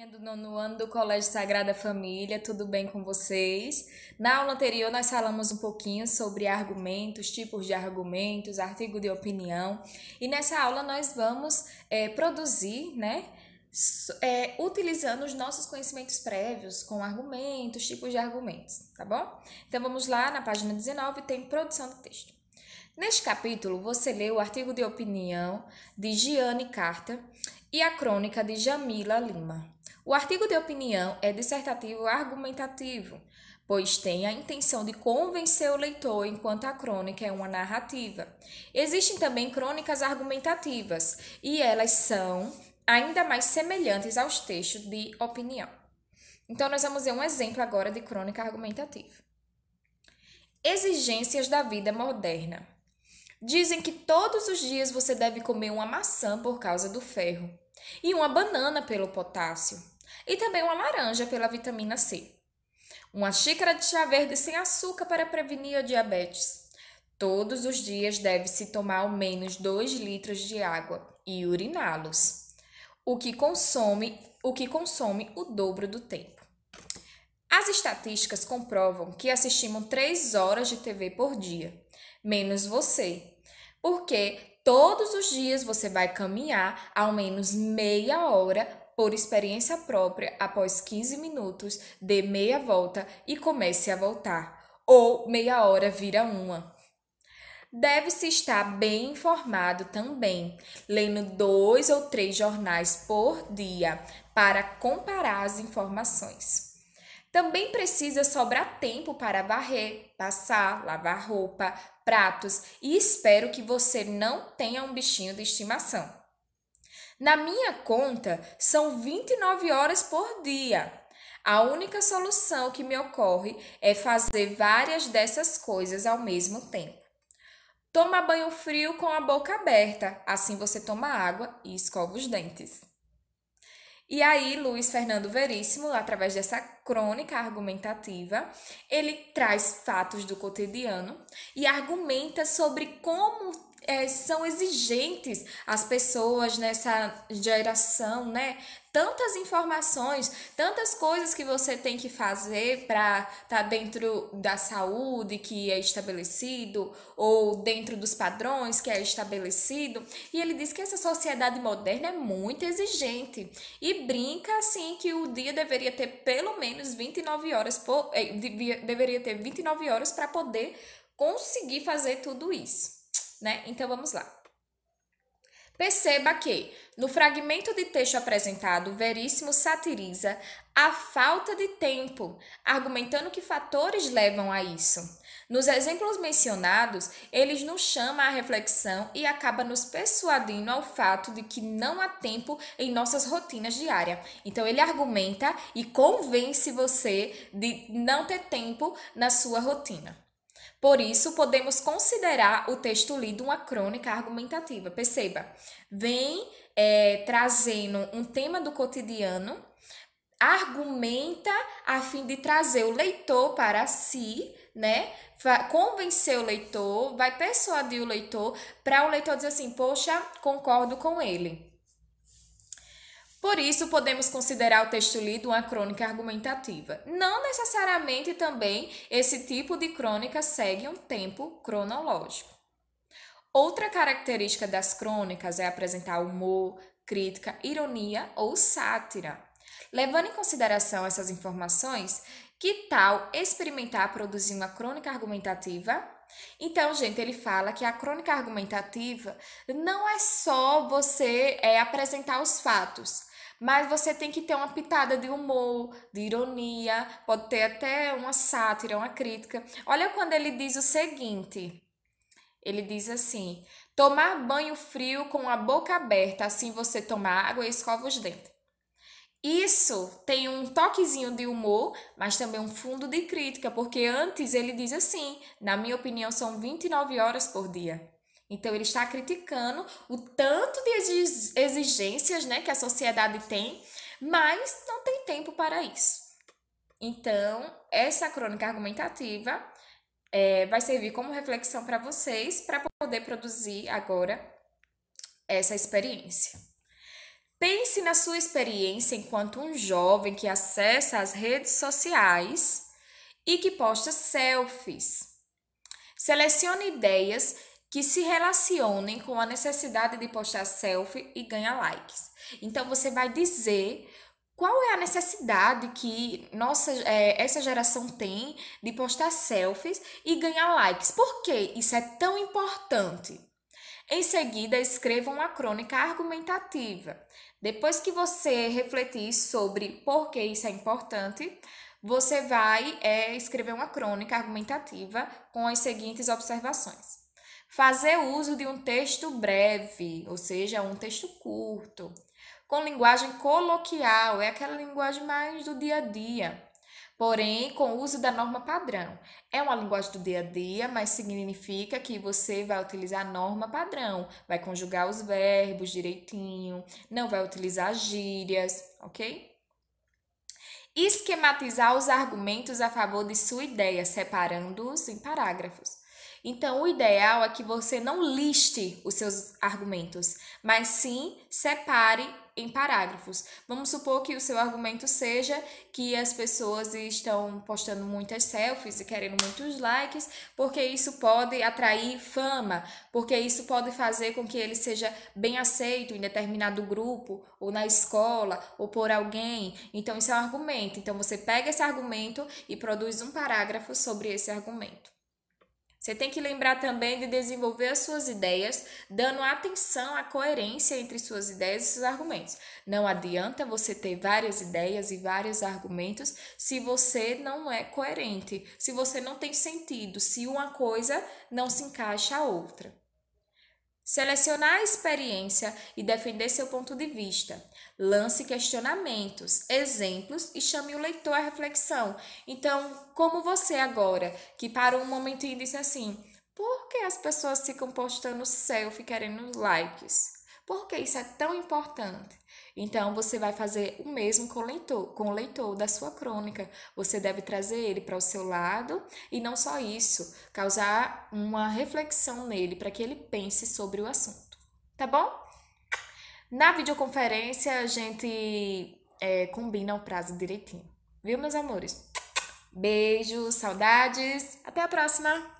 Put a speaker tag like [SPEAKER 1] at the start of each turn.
[SPEAKER 1] turminha do nono ano do Colégio Sagrada Família, tudo bem com vocês? Na aula anterior nós falamos um pouquinho sobre argumentos, tipos de argumentos, artigo de opinião e nessa aula nós vamos é, produzir, né? É, utilizando os nossos conhecimentos prévios com argumentos, tipos de argumentos, tá bom? Então vamos lá na página 19, tem produção do texto. Neste capítulo, você lê o artigo de opinião de Gianni Carta e a crônica de Jamila Lima. O artigo de opinião é dissertativo argumentativo, pois tem a intenção de convencer o leitor enquanto a crônica é uma narrativa. Existem também crônicas argumentativas e elas são ainda mais semelhantes aos textos de opinião. Então, nós vamos ver um exemplo agora de crônica argumentativa. Exigências da vida moderna. Dizem que todos os dias você deve comer uma maçã por causa do ferro e uma banana pelo potássio, e também uma laranja pela vitamina C. Uma xícara de chá verde sem açúcar para prevenir a diabetes. Todos os dias deve-se tomar ao menos 2 litros de água e uriná-los, o que consome o que consome o dobro do tempo. As estatísticas comprovam que assistimos 3 horas de TV por dia, menos você, porque Todos os dias você vai caminhar ao menos meia hora por experiência própria após 15 minutos, dê meia volta e comece a voltar. Ou meia hora vira uma deve-se estar bem informado também, lendo dois ou três jornais por dia para comparar as informações. Também precisa sobrar tempo para varrer, passar, lavar roupa, pratos e espero que você não tenha um bichinho de estimação. Na minha conta, são 29 horas por dia. A única solução que me ocorre é fazer várias dessas coisas ao mesmo tempo. Toma banho frio com a boca aberta, assim você toma água e escova os dentes. E aí, Luiz Fernando Veríssimo, através dessa crônica argumentativa, ele traz fatos do cotidiano e argumenta sobre como é, são exigentes as pessoas nessa geração, né? Tantas informações, tantas coisas que você tem que fazer para estar tá dentro da saúde que é estabelecido ou dentro dos padrões que é estabelecido. E ele diz que essa sociedade moderna é muito exigente e brinca assim que o dia deveria ter pelo menos 29 horas, por, eh, devia, deveria ter 29 horas para poder conseguir fazer tudo isso né? Então vamos lá. Perceba que, no fragmento de texto apresentado, Veríssimo satiriza a falta de tempo, argumentando que fatores levam a isso. Nos exemplos mencionados, ele nos chama à reflexão e acaba nos persuadindo ao fato de que não há tempo em nossas rotinas diárias. Então, ele argumenta e convence você de não ter tempo na sua rotina. Por isso, podemos considerar o texto lido uma crônica argumentativa. Perceba, vem é, trazendo um tema do cotidiano, argumenta a fim de trazer o leitor para si, né? Convencer o leitor, vai persuadir o leitor, para o leitor dizer assim: poxa, concordo com ele. Por isso, podemos considerar o texto lido uma crônica argumentativa. Não necessariamente também esse tipo de crônica segue um tempo cronológico. Outra característica das crônicas é apresentar humor, crítica, ironia ou sátira. Levando em consideração essas informações, que tal experimentar produzir uma crônica argumentativa? Então, gente, ele fala que a crônica argumentativa não é só você é, apresentar os fatos, mas você tem que ter uma pitada de humor, de ironia, pode ter até uma sátira, uma crítica. Olha quando ele diz o seguinte: ele diz assim: tomar banho frio com a boca aberta, assim você toma água e escova os dentes. Isso tem um toquezinho de humor, mas também um fundo de crítica, porque antes ele diz assim: na minha opinião, são 29 horas por dia. Então ele está criticando o tanto de exigências, né, que a sociedade tem, mas não tem tempo para isso. Então, essa crônica argumentativa é, vai servir como reflexão para vocês para poder produzir agora essa experiência. Pense na sua experiência enquanto um jovem que acessa as redes sociais e que posta selfies. Selecione ideias que se relacionem com a necessidade de postar selfie e ganhar likes. Então você vai dizer qual é a necessidade que nossa é, essa geração tem de postar selfies e ganhar likes. Por que isso é tão importante? Em seguida, escreva uma crônica argumentativa. Depois que você refletir sobre por que isso é importante, você vai é, escrever uma crônica argumentativa com as seguintes observações. Fazer uso de um texto breve, ou seja, um texto curto, com linguagem coloquial, é aquela linguagem mais do dia a dia, porém com o uso da norma padrão. É uma linguagem do dia a dia, mas significa que você vai utilizar a norma padrão, vai conjugar os verbos direitinho, não vai utilizar gírias, ok? Esquematizar os argumentos a favor de sua ideia, separando-os em parágrafos. Então, o ideal é que você não liste os seus argumentos, mas sim separe em parágrafos. Vamos supor que o seu argumento seja que as pessoas estão postando muitas selfies e querendo muitos likes, porque isso pode atrair fama, porque isso pode fazer com que ele seja bem aceito em determinado grupo, ou na escola, ou por alguém. Então, isso é um argumento. Então, você pega esse argumento e produz um parágrafo sobre esse argumento. Você tem que lembrar também de desenvolver as suas ideias, dando atenção à coerência entre suas ideias e seus argumentos. Não adianta você ter várias ideias e vários argumentos se você não é coerente, se você não tem sentido, se uma coisa não se encaixa a outra. Selecionar a experiência e defender seu ponto de vista. Lance questionamentos, exemplos e chame o leitor à reflexão. Então, como você agora, que parou um momentinho e disse assim: por que as pessoas ficam postando selfie querendo likes? Por que isso é tão importante? Então, você vai fazer o mesmo com o leitor, com o leitor da sua crônica. Você deve trazer ele para o seu lado e não só isso, causar uma reflexão nele para que ele pense sobre o assunto. Tá bom? Na videoconferência, a gente é, combina o prazo direitinho. Viu, meus amores? Beijos, saudades. Até a próxima!